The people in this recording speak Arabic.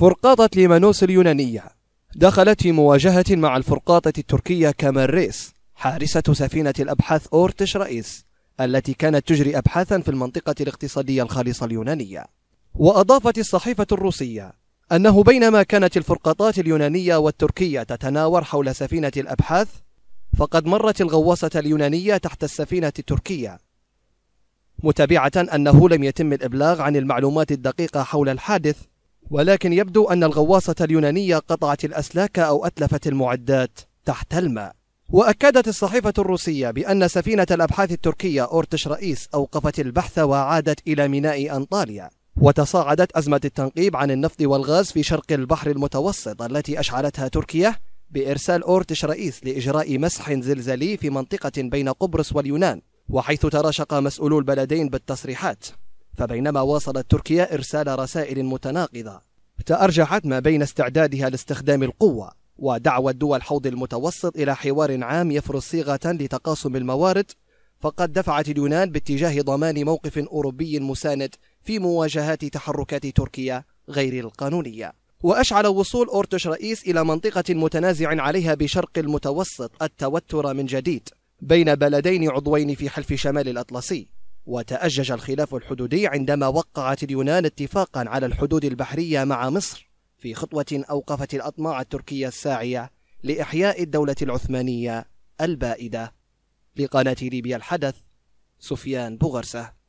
فرقاطة ليمانوس اليونانية دخلت في مواجهة مع الفرقاطة التركية كمال ريس حارسة سفينة الأبحاث أورتش رئيس التي كانت تجري أبحاثا في المنطقة الاقتصادية الخالصة اليونانية وأضافت الصحيفة الروسية أنه بينما كانت الفرقاطات اليونانية والتركية تتناور حول سفينة الأبحاث فقد مرت الغواصة اليونانية تحت السفينة التركية متابعة أنه لم يتم الإبلاغ عن المعلومات الدقيقة حول الحادث ولكن يبدو أن الغواصة اليونانية قطعت الأسلاك أو أتلفت المعدات تحت الماء وأكدت الصحيفة الروسية بأن سفينة الأبحاث التركية أورتش رئيس أوقفت البحث وعادت إلى ميناء أنطاليا وتصاعدت أزمة التنقيب عن النفط والغاز في شرق البحر المتوسط التي أشعلتها تركيا بإرسال أورتش رئيس لإجراء مسح زلزالي في منطقة بين قبرص واليونان وحيث تراشق مسؤولو البلدين بالتصريحات فبينما واصلت تركيا إرسال رسائل متناقضة تأرجحت ما بين استعدادها لاستخدام القوة ودعوة دول حوض المتوسط إلى حوار عام يفرض صيغة لتقاسم الموارد فقد دفعت اليونان باتجاه ضمان موقف أوروبي مساند في مواجهات تحركات تركيا غير القانونية وأشعل وصول أورتش رئيس إلى منطقة متنازع عليها بشرق المتوسط التوتر من جديد بين بلدين عضوين في حلف شمال الأطلسي وتأجج الخلاف الحدودي عندما وقعت اليونان اتفاقا على الحدود البحرية مع مصر في خطوة أوقفت الأطماع التركية الساعية لإحياء الدولة العثمانية البائدة لقناة ليبيا الحدث سفيان بوغرسه